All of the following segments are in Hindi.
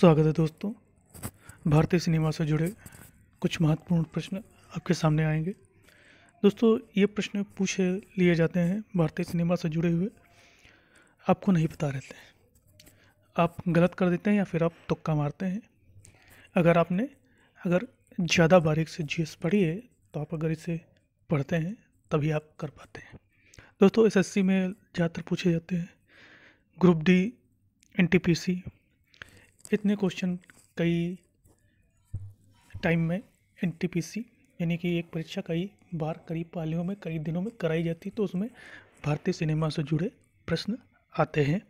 स्वागत है दोस्तों भारतीय सिनेमा से जुड़े कुछ महत्वपूर्ण प्रश्न आपके सामने आएंगे दोस्तों ये प्रश्न पूछे लिए जाते हैं भारतीय सिनेमा से जुड़े हुए आपको नहीं पता रहते हैं आप गलत कर देते हैं या फिर आप तुक्का मारते हैं अगर आपने अगर ज़्यादा बारीक से जी पढ़ी है तो आप अगर इसे पढ़ते हैं तभी आप कर पाते हैं दोस्तों एसएससी में ज़्यादातर पूछे जाते हैं ग्रुप डी एनटीपीसी इतने क्वेश्चन कई टाइम में एन यानी कि एक परीक्षा कई बार कई पालियों में कई दिनों में कराई जाती है तो उसमें भारतीय सिनेमा से जुड़े प्रश्न आते हैं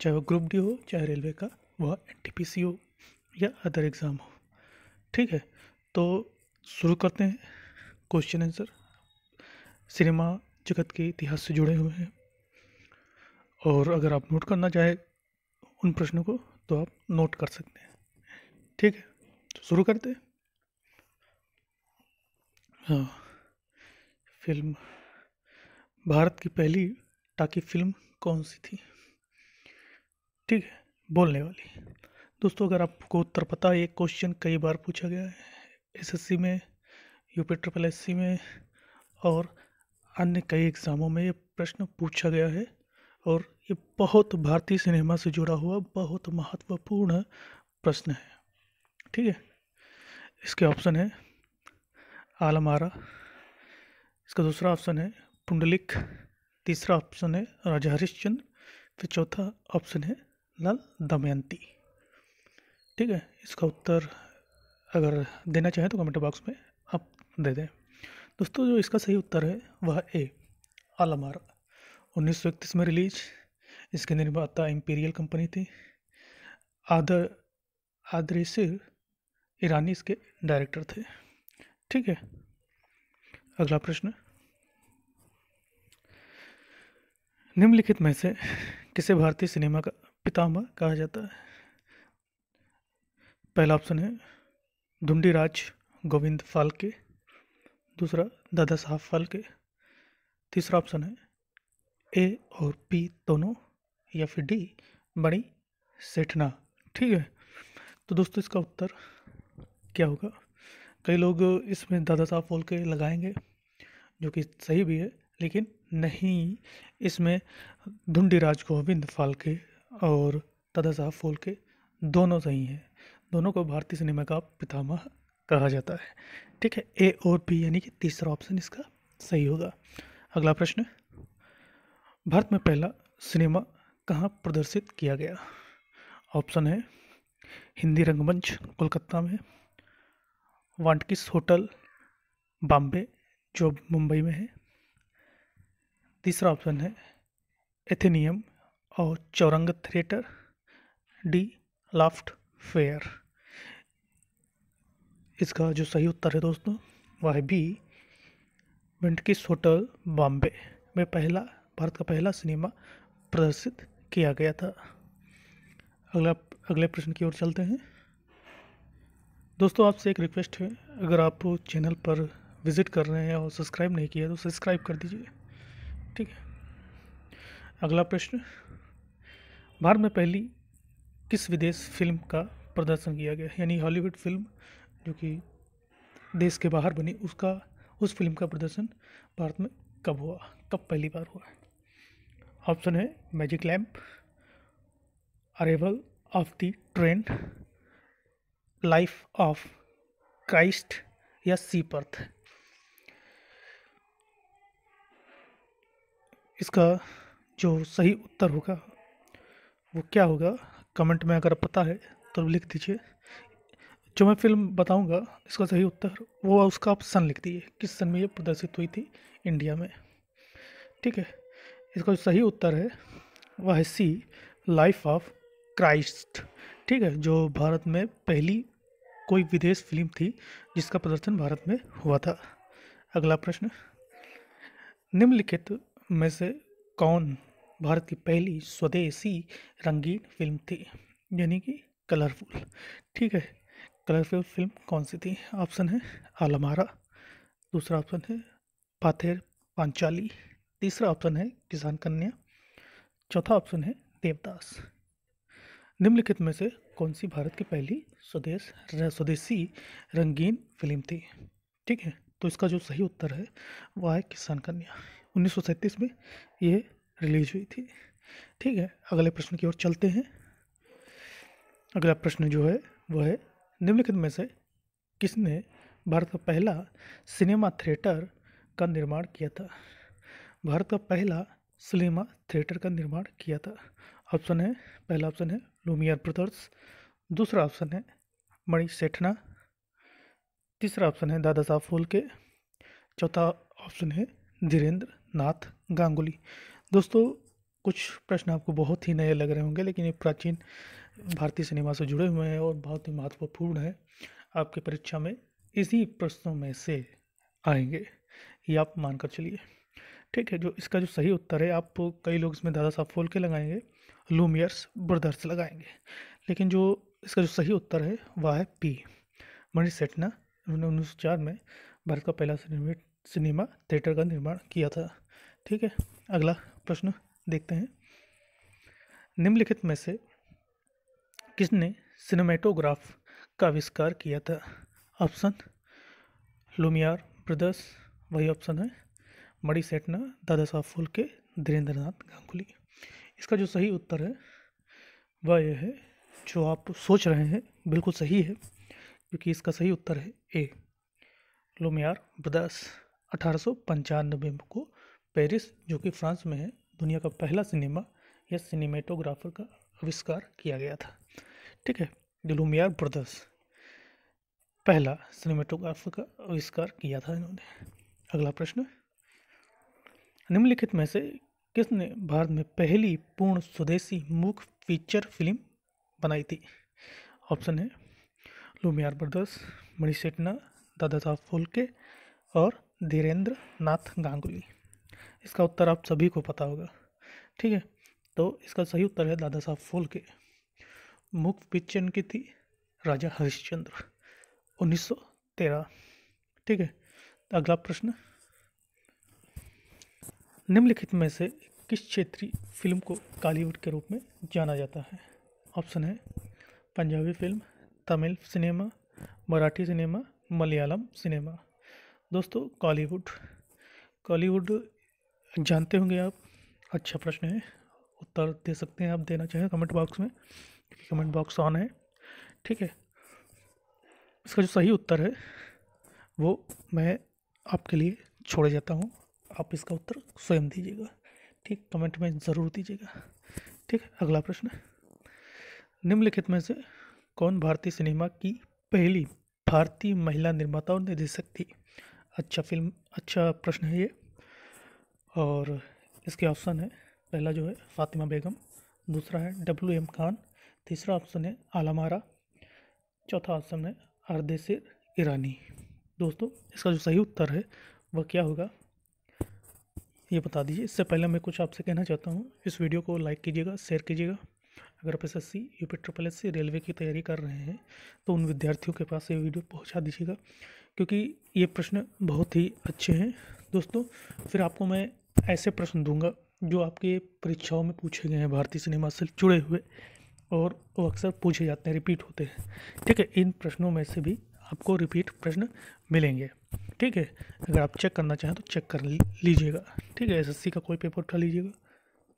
चाहे वो ग्रुप डी हो चाहे रेलवे का वह एन हो या अदर एग्ज़ाम हो ठीक है तो शुरू करते हैं क्वेश्चन आंसर सिनेमा जगत के इतिहास से जुड़े हुए हैं और अगर आप नोट करना चाहें उन प्रश्नों को तो आप नोट कर सकते हैं ठीक है तो शुरू करते हैं हाँ फिल्म भारत की पहली टाकी फिल्म कौन सी थी ठीक है बोलने वाली दोस्तों अगर आपको उत्तर पता है ये क्वेश्चन कई बार पूछा गया है एसएससी में यूपी ट्रिपल एससी में और अन्य कई एग्ज़ामों में ये प्रश्न पूछा गया है और ये बहुत भारतीय सिनेमा से जुड़ा हुआ बहुत महत्वपूर्ण प्रश्न है ठीक है इसके ऑप्शन है आलमारा इसका दूसरा ऑप्शन है पुंडलिक तीसरा ऑप्शन है राजा हरिश्चंद फिर चौथा ऑप्शन है लाल दमयंती ठीक है इसका उत्तर अगर देना चाहें तो कमेंट बॉक्स में आप दे दें दोस्तों जो इसका सही उत्तर है वह ए आलमारा उन्नीस सौ इकतीस में रिलीज इसके निर्माता इम्पीरियल कंपनी थी आदर आदरेसिर ईरानी इसके डायरेक्टर थे ठीक है अगला प्रश्न निम्नलिखित में से किसे भारतीय सिनेमा का पितामह कहा जाता है पहला ऑप्शन है धुंडी राज गोविंद फालके दूसरा दादा साहब फाल्के तीसरा ऑप्शन है ए और पी दोनों या फिर डी बड़ी सेठना ठीक है तो दोस्तों इसका उत्तर क्या होगा कई लोग इसमें दादा साहब बोल के लगाएंगे जो कि सही भी है लेकिन नहीं इसमें धुंडी राज गोविंद फालके और दादा साहब के दोनों सही हैं दोनों को भारतीय सिनेमा का पितामह कहा जाता है ठीक है ए और पी यानी कि तीसरा ऑप्शन इसका सही होगा अगला प्रश्न भारत में पहला सिनेमा कहाँ प्रदर्शित किया गया ऑप्शन है हिंदी रंगमंच कोलकाता में वांटकिस होटल बॉम्बे जो मुंबई में है तीसरा ऑप्शन है एथेनियम और चौरंग थिएटर डी लाफ्ट फेयर इसका जो सही उत्तर है दोस्तों वह है बी वेंटकिस होटल बॉम्बे में पहला भारत का पहला सिनेमा प्रदर्शित किया गया था अगला अगले प्रश्न की ओर चलते हैं दोस्तों आपसे एक रिक्वेस्ट है अगर आप चैनल पर विज़िट कर रहे हैं और सब्सक्राइब नहीं किया तो सब्सक्राइब कर दीजिए ठीक है अगला प्रश्न भारत में पहली किस विदेश फिल्म का प्रदर्शन किया गया यानी हॉलीवुड फिल्म जो कि देश के बाहर बनी उसका उस फिल्म का प्रदर्शन भारत में कब हुआ कब पहली बार हुआ है ऑप्शन है magic lamp arrival of the train life of Christ या सीपर्थ इसका जो सही उत्तर होगा वो क्या होगा कमेंट में अगर पता है तो लिख दीजिए जो मैं फिल्म बताऊंगा इसका सही उत्तर वो उसका आप सन लिख दिए किस सन में ये प्रदर्शित हुई थी इंडिया में ठीक है इसका जो सही उत्तर है वह है सी लाइफ ऑफ क्राइस्ट ठीक है जो भारत में पहली कोई विदेश फिल्म थी जिसका प्रदर्शन भारत में हुआ था अगला प्रश्न निम्नलिखित में से कौन भारत की पहली स्वदेशी रंगीन फिल्म थी यानी कि कलरफुल ठीक है कलरफुल फिल्म कौन सी थी ऑप्शन है आलमारा दूसरा ऑप्शन है पाथेर पांचाली तीसरा ऑप्शन है किसान कन्या चौथा ऑप्शन है देवदास निम्नलिखित में से कौन सी भारत की पहली स्वदेश स्वदेशी रंगीन फिल्म थी ठीक है तो इसका जो सही उत्तर है वह है किसान कन्या उन्नीस में ये रिलीज हुई थी ठीक है अगले प्रश्न की ओर चलते हैं अगला प्रश्न जो है वह है निम्नलिखित में से किसने भारत का पहला सिनेमा थिएटर का निर्माण किया था भारत का पहला सिनेमा थिएटर का निर्माण किया था ऑप्शन है पहला ऑप्शन है लुमियर ब्रदर्स दूसरा ऑप्शन है मणि सेठना तीसरा ऑप्शन है दादा साहब फोलके चौथा ऑप्शन है धीरेंद्र नाथ गांगुली दोस्तों कुछ प्रश्न आपको बहुत ही नए लग रहे होंगे लेकिन ये प्राचीन भारतीय सिनेमा से जुड़े हुए हैं और बहुत ही महत्वपूर्ण है आपकी परीक्षा में इसी प्रश्नों में से आएंगे ये आप मानकर चलिए ठीक है जो इसका जो सही उत्तर है आप कई लोग इसमें दादा साहब फोल के लगाएंगे लूमियर्स ब्रदर्स लगाएंगे लेकिन जो इसका जो सही उत्तर है वह है पी मनीष सेटना उन्होंने उन्नीस सौ चार में भारत का पहला सिनेमा थिएटर का निर्माण किया था ठीक है अगला प्रश्न देखते हैं निम्नलिखित में से किसने सिनेमेटोग्राफ का आविष्कार किया था ऑप्शन लुमियार ब्रदर्स वही ऑप्शन है मड़ी सेटना दादा साहब फुलके धीरेन्द्र नाथ गांगुली इसका जो सही उत्तर है वह यह है जो आप सोच रहे हैं बिल्कुल सही है क्योंकि इसका सही उत्तर है ए लोमियार ब्रदर्स अठारह को पेरिस जो कि फ्रांस में है दुनिया का पहला सिनेमा या सिनेमेटोग्राफर का आविष्कार किया गया था ठीक है डिलुमियार ब्रदर्स पहला सिनेमेटोग्राफर का आविष्कार किया था इन्होंने अगला प्रश्न निम्नलिखित में से किसने भारत में पहली पूर्ण स्वदेशी मूक फीचर फिल्म बनाई थी ऑप्शन है लुमियार ब्रदर्स सेटना दादा साहब फोलके और धीरेन्द्र नाथ गांगुली इसका उत्तर आप सभी को पता होगा ठीक है तो इसका सही उत्तर है दादा साहब फोलके मुख पिक्चर की थी राजा हरिश्चंद्र 1913 ठीक है अगला प्रश्न निम्नलिखित में से किस क्षेत्रीय फिल्म को कालीवुड के रूप में जाना जाता है ऑप्शन है Punjabi film Tamil cinema Marathi cinema Malayalam cinema दोस्तों कॉलीवुड कॉलीवुड जानते होंगे आप अच्छा प्रश्न है उत्तर दे सकते हैं आप देना चाहें कमेंट बॉक्स में क्योंकि कमेंट बॉक्स ऑन है ठीक है इसका जो सही उत्तर है वो मैं आपके लिए छोड़ जाता हूँ आप इसका उत्तर स्वयं दीजिएगा ठीक कमेंट में ज़रूर दीजिएगा ठीक है अगला प्रश्न निम्नलिखित में से कौन भारतीय सिनेमा की पहली भारतीय महिला निर्माता और निर्देशक थी अच्छा फिल्म अच्छा प्रश्न है ये और इसके ऑप्शन है पहला जो है फातिमा बेगम दूसरा है डब्ल्यू एम खान तीसरा ऑप्शन है आलामारा चौथा ऑप्शन है अरदेसर ईरानी दोस्तों इसका जो सही उत्तर है वह क्या होगा ये बता दीजिए इससे पहले मैं कुछ आपसे कहना चाहता हूँ इस वीडियो को लाइक कीजिएगा शेयर कीजिएगा अगर आप S S C U P triple S C railway की तैयारी कर रहे हैं तो उन विद्यार्थियों के पास ये वीडियो पहुँचा दीजिएगा क्योंकि ये प्रश्न बहुत ही अच्छे हैं दोस्तों फिर आपको मैं ऐसे प्रश्न दूंगा जो आपके परीक्षाओं में पूछे गए हैं भारतीय सिनेमा से जुड़े हुए और वो अक्सर पूछे जाते हैं रिपीट होते हैं ठीक है इन प्रश्नों में से भी आपको रिपीट प्रश्न मिलेंगे ठीक है अगर आप चेक करना चाहें तो चेक कर लीजिएगा ठीक है एसएससी का कोई पेपर उठा लीजिएगा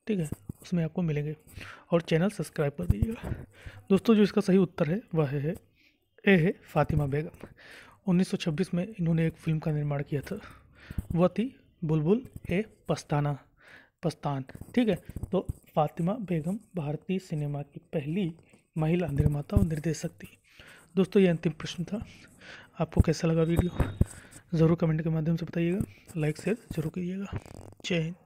ठीक है उसमें आपको मिलेंगे और चैनल सब्सक्राइब कर दीजिएगा दोस्तों जो इसका सही उत्तर है वह है ए है फातिमा बेगम 1926 में इन्होंने एक फिल्म का निर्माण किया था वह थी बुलबुल ए पस्ताना पस्तान ठीक है तो फातिमा बेगम भारतीय सिनेमा की पहली महिला निर्माता और निर्देशक थी दोस्तों ये अंतिम प्रश्न था आपको कैसा लगा वीडियो ज़रूर कमेंट के माध्यम से बताइएगा लाइक शेयर जरूर करिएगा जय हिंद